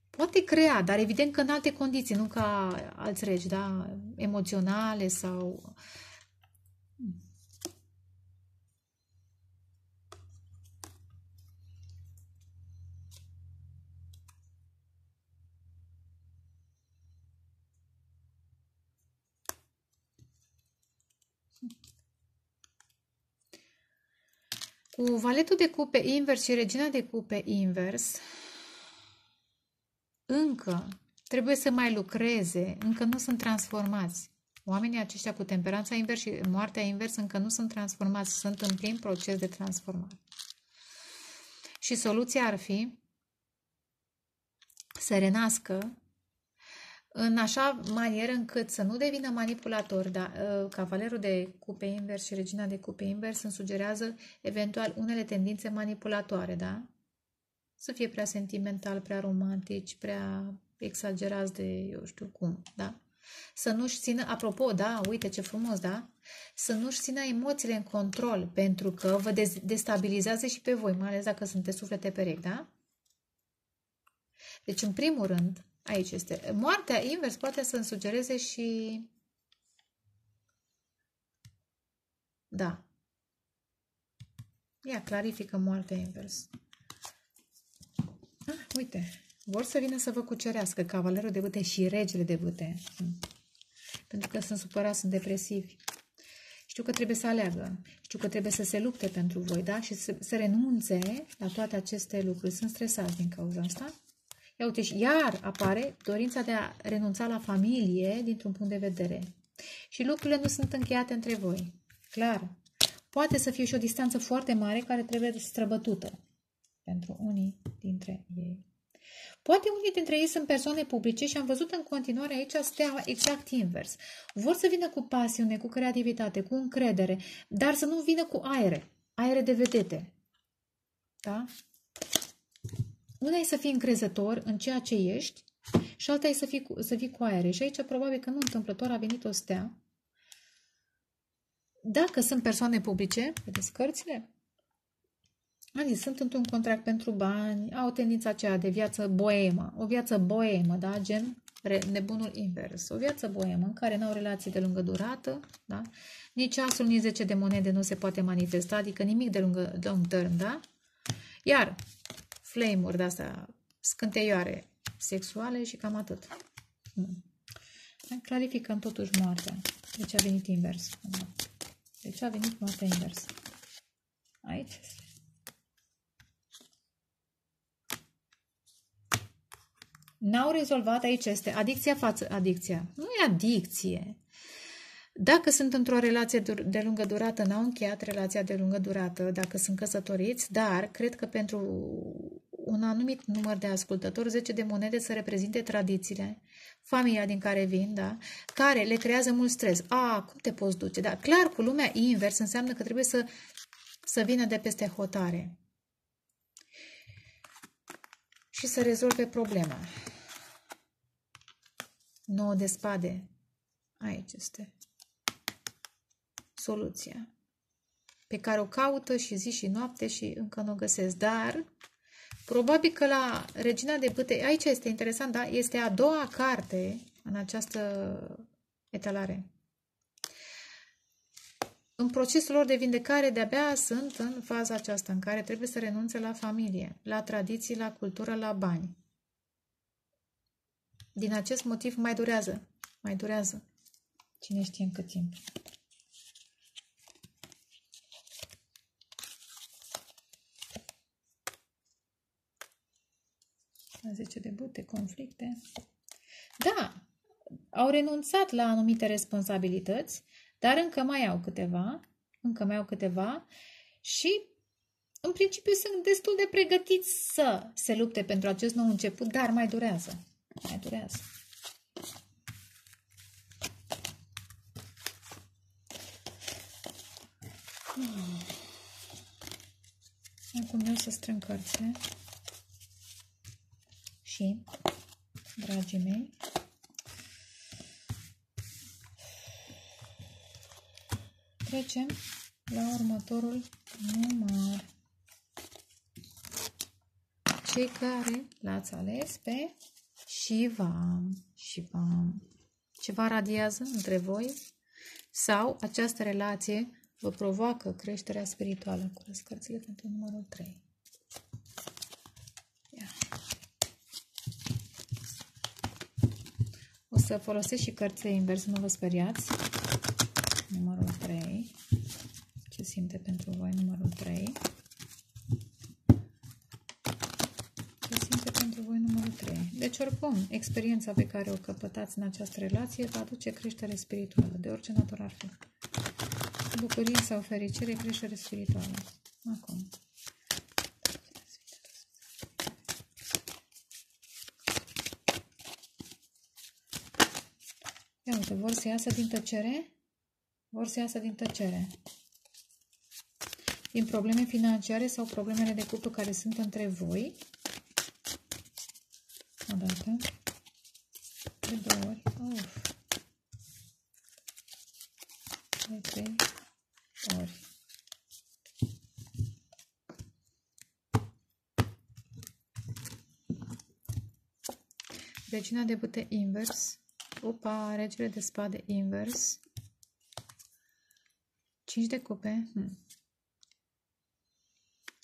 poate crea, dar evident că în alte condiții, nu ca alți regi, da, emoționale sau Cu valetul de cupe invers și regina de cupe invers, încă trebuie să mai lucreze, încă nu sunt transformați. Oamenii aceștia cu temperanța invers și moartea invers încă nu sunt transformați, sunt în plin proces de transformare. Și soluția ar fi să renască în așa manieră încât să nu devină manipulator, dar uh, cavalerul de cupe invers și regina de cupe invers îmi sugerează eventual unele tendințe manipulatoare, da? Să fie prea sentimental, prea romantic prea exagerați de eu știu cum, da? Să nu-și țină, apropo, da, uite ce frumos, da? Să nu-și țină emoțiile în control, pentru că vă destabilizează și pe voi, mai ales dacă sunteți suflete perechi, da? Deci, în primul rând, Aici este. Moartea invers poate să-mi sugereze și... Da. Ia, clarifică moartea invers. Ah, uite, vor să vină să vă cucerească cavalerul de bute și regele de bute. Hmm. Pentru că sunt supărați, sunt depresivi. Știu că trebuie să aleagă, știu că trebuie să se lupte pentru voi, da? Și să, să renunțe la toate aceste lucruri. Sunt stresați din cauza asta. Ia uite și iar apare dorința de a renunța la familie dintr-un punct de vedere. Și lucrurile nu sunt încheiate între voi. Clar. Poate să fie și o distanță foarte mare care trebuie străbătută pentru unii dintre ei. Poate unii dintre ei sunt persoane publice și am văzut în continuare aici stea exact invers. Vor să vină cu pasiune, cu creativitate, cu încredere, dar să nu vină cu aere, aere de vedete. Da? Una e să fii încrezător în ceea ce ești și alta e să fii, să fii cu aere. Și aici probabil că nu întâmplător a venit o stea. Dacă sunt persoane publice, vedeți cărțile? Adică sunt într-un contract pentru bani, au tendința aceea de viață boemă, o viață boemă, da, gen nebunul invers, o viață boemă în care n-au relații de lungă durată, da? nici asul, nici 10 de monede nu se poate manifesta, adică nimic de lungă, long term, da? Iar flame-uri de-astea, scânteioare sexuale și cam atât. Mm. Clarificăm totuși moartea. Deci a venit invers. Deci a venit moartea invers. Aici N-au rezolvat aici este adicția față adicția. Nu e adicție. Dacă sunt într-o relație de lungă durată, n-au încheiat relația de lungă durată, dacă sunt căsătoriți, dar cred că pentru un anumit număr de ascultători, 10 de monede să reprezinte tradițiile, familia din care vin, da, care le creează mult stres. A, cum te poți duce? Da, clar, cu lumea invers înseamnă că trebuie să, să vină de peste hotare și să rezolve problema. 9 de spade. Aici este soluția pe care o caută și zi și noapte și încă nu o găsesc, dar Probabil că la Regina de Pâte, aici este interesant, da? Este a doua carte în această etalare. În procesul lor de vindecare de-abia sunt în faza aceasta în care trebuie să renunțe la familie, la tradiții, la cultură, la bani. Din acest motiv mai durează. Mai durează. Cine știe în cât timp. 10 debute, conflicte. Da, au renunțat la anumite responsabilități, dar încă mai au câteva, încă mai au câteva și în principiu sunt destul de pregătiți să se lupte pentru acest nou început, dar mai durează. Mai durează. Hmm. Acum eu să strâng cărțile și, dragii mei, trecem la următorul număr. Cei care l-ați ales pe Shiva, Shiva, ceva radiază între voi sau această relație vă provoacă creșterea spirituală. Curăț cărțile pentru numărul 3. să folosesc și cărțile invers, nu vă speriați. Numărul 3. Ce simte pentru voi numărul 3? Ce simte pentru voi numărul 3? Deci, oricum, experiența pe care o căpătați în această relație va aduce creștere spirituală, de orice natură ar fi. Bucurie sau fericire, creștere spirituală. Acum. să iasă din tăcere? Vor să iasă din tăcere. Din probleme financiare sau problemele de cuplu care sunt între voi. O dată. De două ori. Uf. De trei ori. Vecina de bute invers. Opa, regele de spade invers. 5 de cupe. Hmm.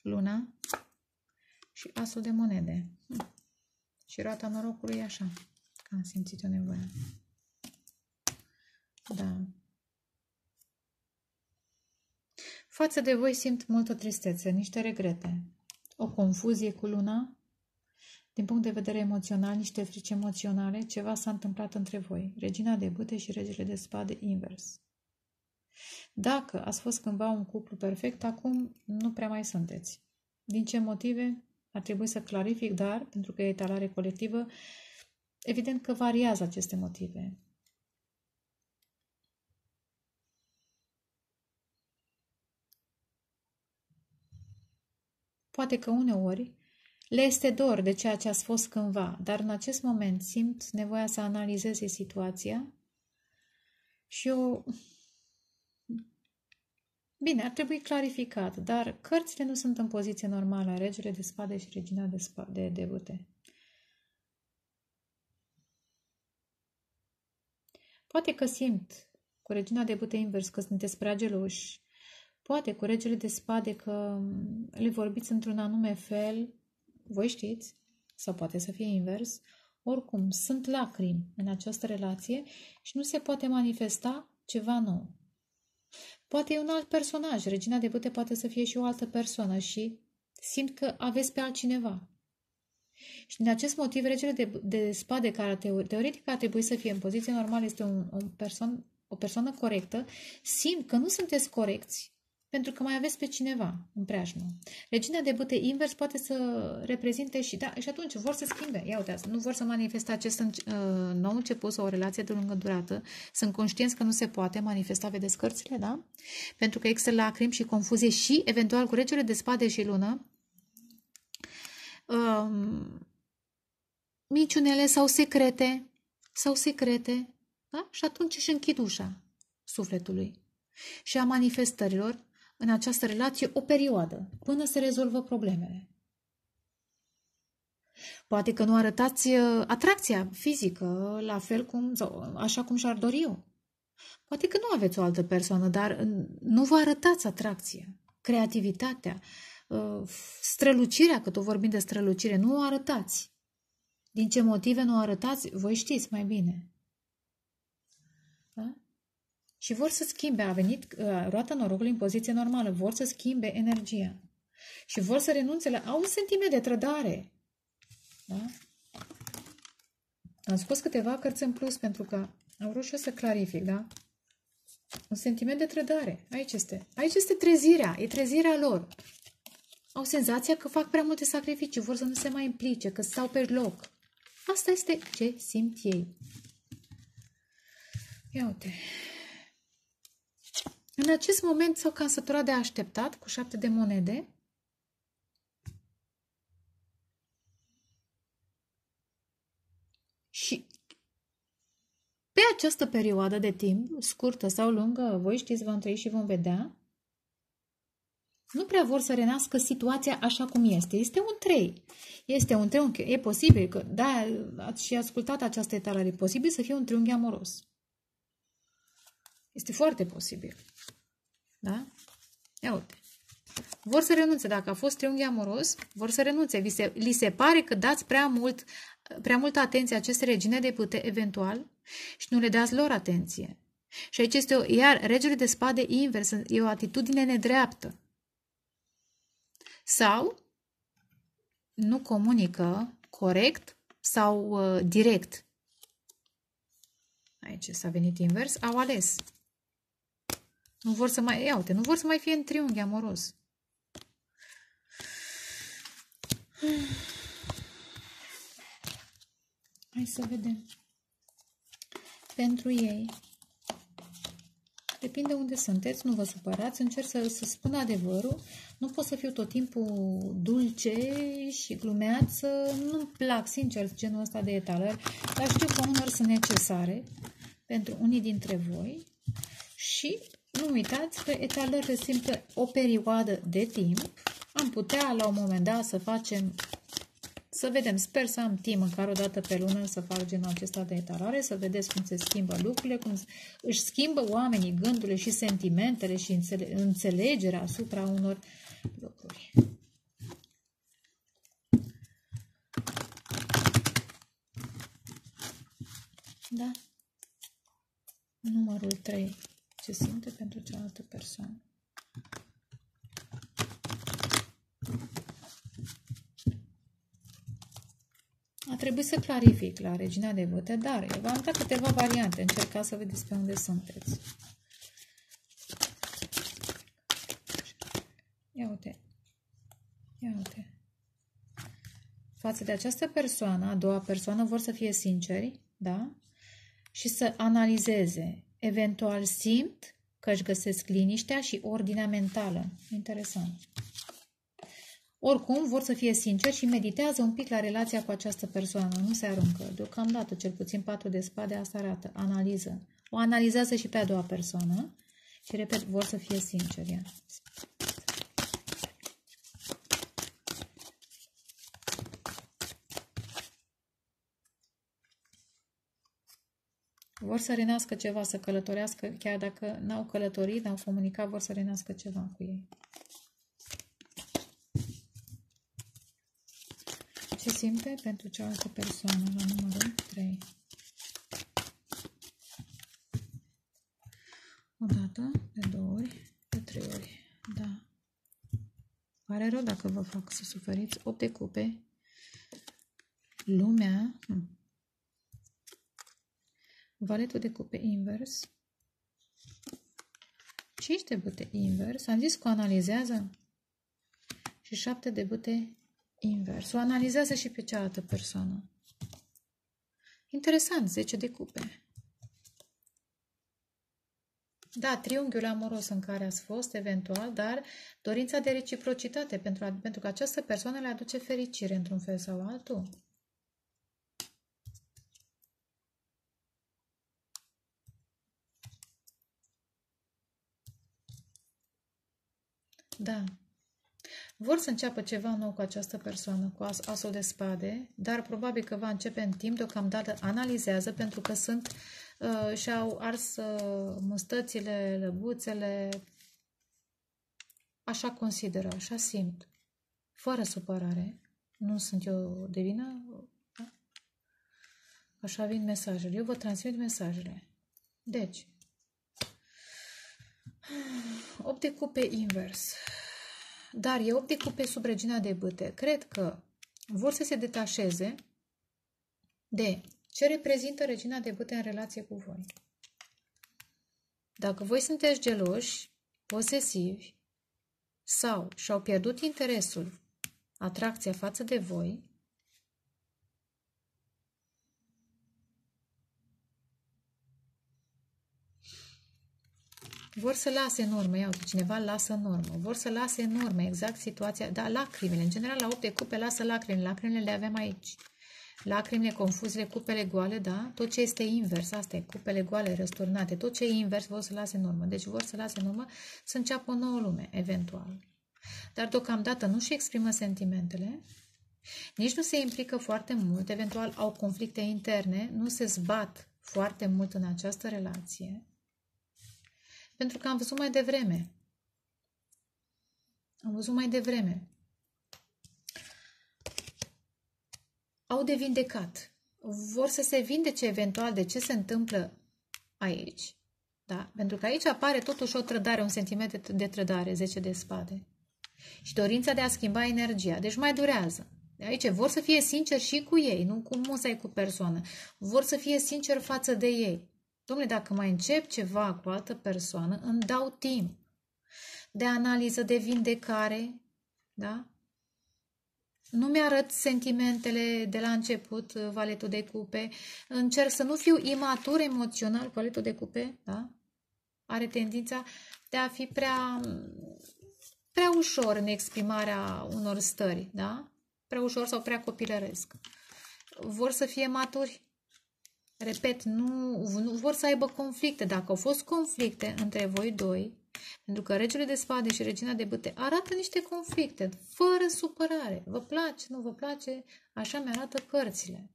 Luna. Și asul de monede. Hmm. Și roata norocului e așa. Că am simțit o nevoie. Da. Față de voi simt multă tristețe, niște regrete. O confuzie cu luna din punct de vedere emoțional, niște frici emoționale, ceva s-a întâmplat între voi, regina de bâte și regele de spade invers. Dacă ați fost cândva un cuplu perfect, acum nu prea mai sunteți. Din ce motive? Ar trebui să clarific, dar, pentru că e etalare colectivă, evident că variază aceste motive. Poate că uneori le este dor de ceea ce ați fost cândva, dar în acest moment simt nevoia să analizeze situația și eu... Bine, ar trebui clarificat, dar cărțile nu sunt în poziție normală a regele de spade și regina de, spa- de, de bute. Poate că simt cu regina de bute invers că sunteți prea geloși, poate cu regele de spade că le vorbiți într-un anume fel voi știți, sau poate să fie invers, oricum sunt lacrimi în această relație și nu se poate manifesta ceva nou. Poate e un alt personaj, regina de bute poate să fie și o altă persoană și simt că aveți pe altcineva. Și din acest motiv, regele de, de spade, care teoretic ar trebui să fie în poziție normală, este un, un person, o persoană corectă, simt că nu sunteți corecți pentru că mai aveți pe cineva în preajmă. Regina de bute invers poate să reprezinte și, da, și atunci vor să schimbe. Ia uitați, nu vor să manifeste acest uh, nou început sau o relație de lungă durată. Sunt conștienți că nu se poate manifesta, vedeți cărțile, da? Pentru că există lacrimi și confuzie și, eventual, cu regele de spade și lună, um, miciunele sau secrete, sau secrete, da? Și atunci își închid ușa sufletului și a manifestărilor în această relație o perioadă, până se rezolvă problemele. Poate că nu arătați uh, atracția fizică la fel cum, sau uh, așa cum și-ar dori eu. Poate că nu aveți o altă persoană, dar uh, nu vă arătați atracția, creativitatea, strălucirea, că tot vorbim de strălucire, nu o arătați. Din ce motive nu o arătați, voi știți mai bine. Da? și vor să schimbe, a venit uh, roata norocului în poziție normală, vor să schimbe energia și vor să renunțe la... au un sentiment de trădare. Da? Am scos câteva cărți în plus pentru că am vrut și eu să clarific, da? Un sentiment de trădare. Aici este. Aici este trezirea. E trezirea lor. Au senzația că fac prea multe sacrificii, vor să nu se mai implice, că stau pe loc. Asta este ce simt ei. Ia uite. În acest moment s-au cam săturat de așteptat cu șapte de monede. Și pe această perioadă de timp, scurtă sau lungă, voi știți, vom trăi și vom vedea, nu prea vor să renască situația așa cum este. Este un 3. Este un triunghi. E posibil că, da, ați și ascultat această etalare. E posibil să fie un triunghi amoros. Este foarte posibil. Da? Ia uite. Vor să renunțe. Dacă a fost triunghi amoros, vor să renunțe. Vi se, li se pare că dați prea, mult, prea multă atenție aceste regine de pute eventual și nu le dați lor atenție. Și aici este o, iar regele de spade invers, e o atitudine nedreaptă. Sau nu comunică corect sau uh, direct. Aici s-a venit invers, au ales. Nu vor să mai, iau-te, nu vor să mai fie în triunghi amoros. Hai să vedem. Pentru ei. Depinde unde sunteți, nu vă supărați, încerc să, să spun adevărul. Nu pot să fiu tot timpul dulce și glumeață. Nu-mi plac, sincer, genul ăsta de etalări, dar știu că unor sunt necesare pentru unii dintre voi și nu uitați că etalări reprezintă o perioadă de timp. Am putea la un moment dat să facem, să vedem, sper să am timp măcar o dată pe lună să fac genul acesta de etalare, să vedeți cum se schimbă lucrurile, cum își schimbă oamenii gândurile și sentimentele și înțelegerea asupra unor lucruri. Da? Numărul 3 ce simte pentru cealaltă persoană. A trebuit să clarific la Regina de Vâte, dar eu v-am dat câteva variante. Încercați să vedeți pe unde sunteți. Ia uite. Ia uite. Față de această persoană, a doua persoană, vor să fie sinceri, da? Și să analizeze Eventual simt că își găsesc liniștea și ordinea mentală. Interesant. Oricum, vor să fie sinceri și meditează un pic la relația cu această persoană. Nu se aruncă. Deocamdată, cel puțin patru de spade asta arată. Analiză. O analizează și pe a doua persoană. Și, repet, vor să fie sinceri. Vor să renască ceva, să călătorească, chiar dacă n-au călătorit, n-au comunicat, vor să renască ceva cu ei. Ce simte pentru cealaltă persoană la numărul 3? O dată, de două ori, de trei ori. Da. Pare rău dacă vă fac să suferiți. 8 de cupe. Lumea, valetul de cupe invers. 5 de bute invers. Am zis că o analizează. Și 7 de bute invers. O analizează și pe cealaltă persoană. Interesant, 10 de cupe. Da, triunghiul amoros în care ați fost, eventual, dar dorința de reciprocitate, pentru, a, pentru că această persoană le aduce fericire într-un fel sau altul. Da. Vor să înceapă ceva nou cu această persoană, cu as asul de spade, dar probabil că va începe în timp, deocamdată analizează, pentru că sunt uh, și-au ars uh, mustățile, lăbuțele, așa consideră, așa simt, fără supărare. Nu sunt eu de vină, da? așa vin mesajele. Eu vă transmit mesajele. Deci, 8 de cupe invers. Dar e 8 de cupe sub regina de bâte. Cred că vor să se detașeze de ce reprezintă regina de bâte în relație cu voi. Dacă voi sunteți geloși, posesivi sau și-au pierdut interesul, atracția față de voi, Vor să lase norme, iau, cineva lasă urmă, vor să lase norme, exact situația, da, lacrimile, în general la 8 de cupe lasă lacrimi, lacrimile le avem aici. Lacrimile confuzile, cupele goale, da, tot ce este invers, asta e, cupele goale, răsturnate, tot ce e invers vor să lase urmă. deci vor să lase urmă să înceapă o nouă lume, eventual. Dar deocamdată nu și exprimă sentimentele, nici nu se implică foarte mult, eventual au conflicte interne, nu se zbat foarte mult în această relație, pentru că am văzut mai devreme. Am văzut mai devreme. Au de vindecat. Vor să se vindece eventual de ce se întâmplă aici. Da? Pentru că aici apare totuși o trădare, un sentiment de, trădare, 10 de spade. Și dorința de a schimba energia. Deci mai durează. De aici vor să fie sinceri și cu ei, nu cu musai cu persoană. Vor să fie sinceri față de ei. Domnule, dacă mai încep ceva cu altă persoană, îmi dau timp de analiză, de vindecare, da? Nu mi-arăt sentimentele de la început, uh, valetul de cupe. Încerc să nu fiu imatur emoțional, valetul de cupe, da? Are tendința de a fi prea, prea ușor în exprimarea unor stări, da? Prea ușor sau prea copilăresc. Vor să fie maturi, Repet, nu, nu vor să aibă conflicte. Dacă au fost conflicte între voi doi, pentru că regele de spade și regina de bâte arată niște conflicte, fără supărare. Vă place, nu vă place, așa mi-arată cărțile.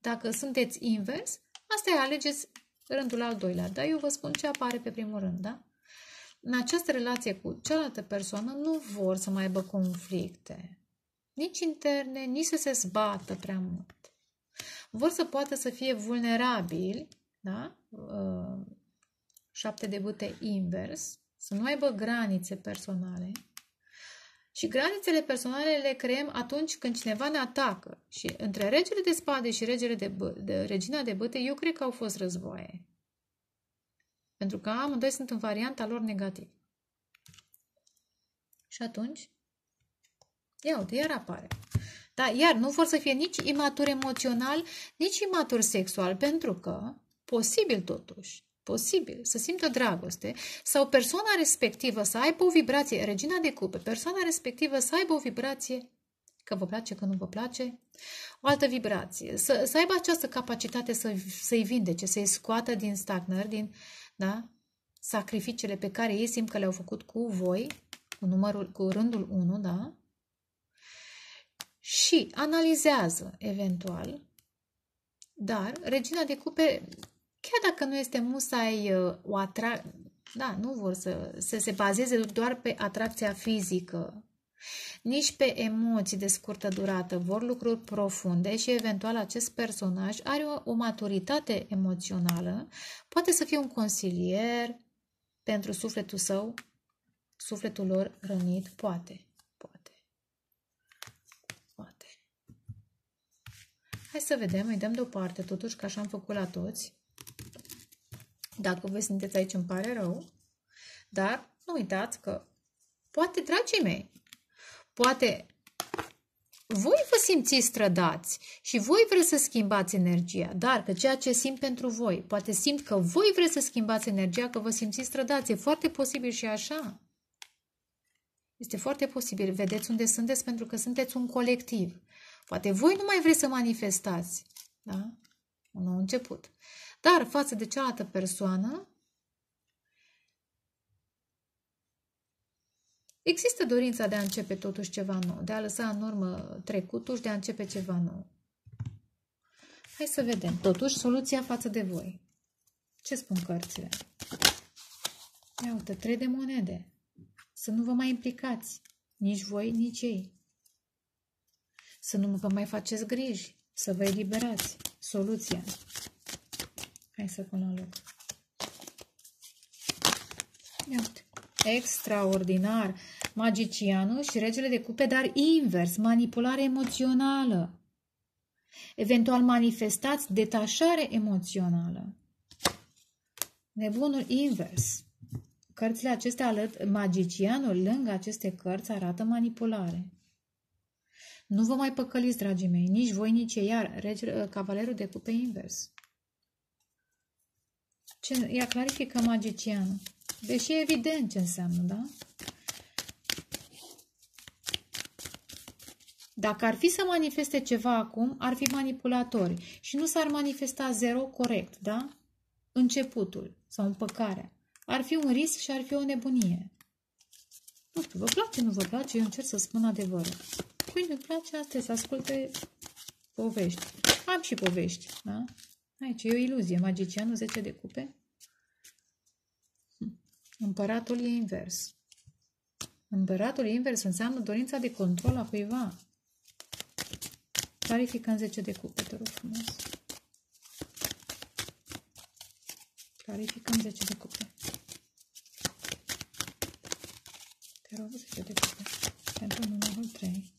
Dacă sunteți invers, asta e, alegeți rândul al doilea. Dar eu vă spun ce apare pe primul rând, da? În această relație cu cealaltă persoană nu vor să mai aibă conflicte. Nici interne, nici să se zbată prea mult vor să poată să fie vulnerabili, da? Uh, șapte de bute invers, să nu aibă granițe personale. Și granițele personale le creăm atunci când cineva ne atacă. Și între regele de spade și regele de, bă, de regina de băte, eu cred că au fost războaie. Pentru că amândoi sunt în varianta lor negativ. Și atunci, ia uite, iar apare. Dar iar nu vor să fie nici imatur emoțional, nici imatur sexual, pentru că, posibil totuși, posibil să simtă dragoste sau persoana respectivă să aibă o vibrație, regina de cupe, persoana respectivă să aibă o vibrație că vă place, că nu vă place, o altă vibrație, să, să aibă această capacitate să, să-i vindece, să-i scoată din stagnări, din da, sacrificiile pe care ei simt că le-au făcut cu voi, cu, numărul, cu rândul 1, da? și analizează eventual, dar regina de cupe, chiar dacă nu este musai uh, o atrac... Da, nu vor să, să se bazeze doar pe atracția fizică, nici pe emoții de scurtă durată, vor lucruri profunde și eventual acest personaj are o, o maturitate emoțională, poate să fie un consilier pentru sufletul său, sufletul lor rănit, poate. Hai să vedem, îi dăm deoparte totuși, că așa am făcut la toți. Dacă vă sunteți aici, îmi pare rău. Dar nu uitați că poate, dragii mei, poate voi vă simțiți strădați și voi vreți să schimbați energia, dar că ceea ce simt pentru voi, poate simt că voi vreți să schimbați energia, că vă simțiți strădați, e foarte posibil și așa. Este foarte posibil. Vedeți unde sunteți pentru că sunteți un colectiv. Poate voi nu mai vreți să manifestați. Da? Un nou început. Dar față de cealaltă persoană, există dorința de a începe totuși ceva nou, de a lăsa în urmă trecutul și de a începe ceva nou. Hai să vedem, totuși, soluția față de voi. Ce spun cărțile? Ia uite, trei de monede. Să nu vă mai implicați. Nici voi, nici ei. Să nu vă mai faceți griji, să vă eliberați. Soluția. Hai să pun la loc. Iată. Extraordinar. Magicianul și regele de cupe, dar invers. Manipulare emoțională. Eventual manifestați detașare emoțională. Nebunul invers. Cărțile acestea, magicianul lângă aceste cărți arată manipulare. Nu vă mai păcăliți, dragii mei, nici voi, nici ei, iar rege, ă, cavalerul de cupe invers. Ce, ia clarifică magicianul. Deși e evident ce înseamnă, da? Dacă ar fi să manifeste ceva acum, ar fi manipulatori și nu s-ar manifesta zero corect, da? Începutul sau împăcarea. Ar fi un risc și ar fi o nebunie. Nu știu, vă place, nu vă place, eu încerc să spun adevărul. Cui le place asta, să asculte povești. Am și povești, da? Aici e o iluzie. Magicianul 10 de cupe. Hm. Împăratul e invers. Împăratul e invers înseamnă dorința de control a cuiva. Clarificăm 10 de cupe, te rog frumos. Clarificăm 10 de cupe. Te rog 10 de cupe pentru numărul 3.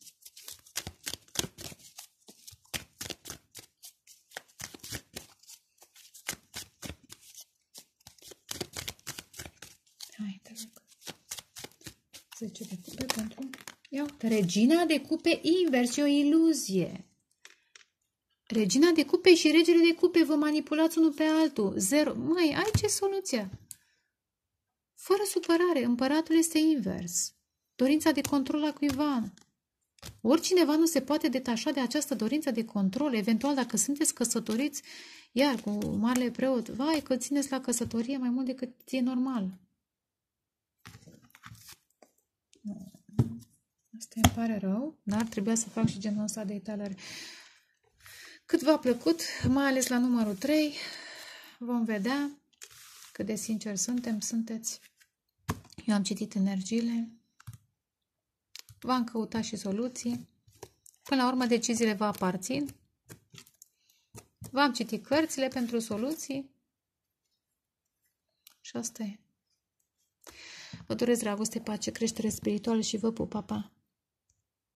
Regina de cupe invers, e o iluzie. Regina de cupe și regele de cupe vă manipulați unul pe altul. Zero. Mai, ai ce soluție? Fără supărare, împăratul este invers. Dorința de control a cuiva. Oricineva nu se poate detașa de această dorință de control. Eventual, dacă sunteți căsătoriți, iar cu marele preot, vai că țineți la căsătorie mai mult decât e normal. Asta îmi pare rău, dar trebuia să fac și genul ăsta de italare. Cât v-a plăcut, mai ales la numărul 3, vom vedea cât de sinceri suntem, sunteți. Eu am citit energiile, v-am căutat și soluții. Până la urmă, deciziile vă aparțin. V-am citit cărțile pentru soluții. Și asta e. Vă doresc dragoste, pace, creștere spirituală și vă pup, pa, pa!